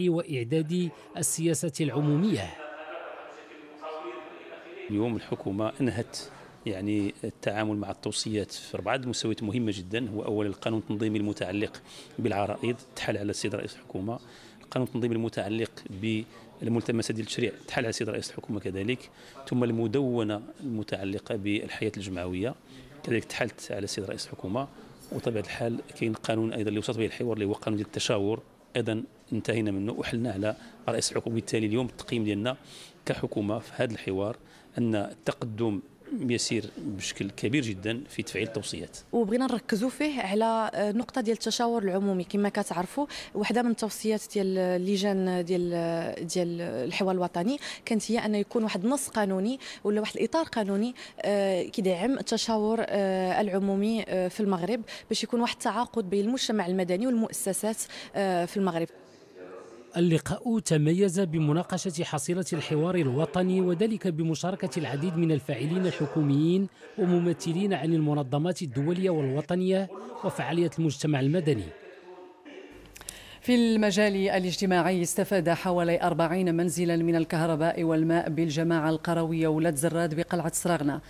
وإعداد السياسة العمومية اليوم الحكومة أنهت يعني التعامل مع التوصيات في أربعة المستويات مهمة جدا هو أولا القانون التنظيمي المتعلق بالعرائض تحل على السيد رئيس الحكومة القانون التنظيمي المتعلق بالملتمسات ديال التشريع تحل على السيد رئيس الحكومة كذلك ثم المدونة المتعلقة بالحياة الجمعوية كذلك تحلت على السيد رئيس الحكومة وطبيعة الحال كاين قانون أيضا اللي وصلت به الحوار اللي هو قانون ديال التشاور ايضا انتهينا منه وحلنا على رئيس الحكومه بالتالي اليوم التقييم ديالنا كحكومه في هذا الحوار ان التقدم يسير بشكل كبير جدا في تفعيل التوصيات وبغينا نركزوا فيه على نقطه ديال التشاور العمومي كما كتعرفوا واحده من التوصيات ديال اللجان ديال ديال الحوار الوطني كانت هي ان يكون واحد النص قانوني ولا واحد الاطار قانوني آه، كيدعم التشاور آه، العمومي آه، في المغرب باش يكون واحد التعاقد بين المجتمع المدني والمؤسسات في المغرب اللقاء تميز بمناقشة حصيلة الحوار الوطني وذلك بمشاركة العديد من الفاعلين الحكوميين وممثلين عن المنظمات الدولية والوطنية وفعالية المجتمع المدني في المجال الاجتماعي استفاد حوالي 40 منزلا من الكهرباء والماء بالجماعة القروية ولاد زراد بقلعة سراغنا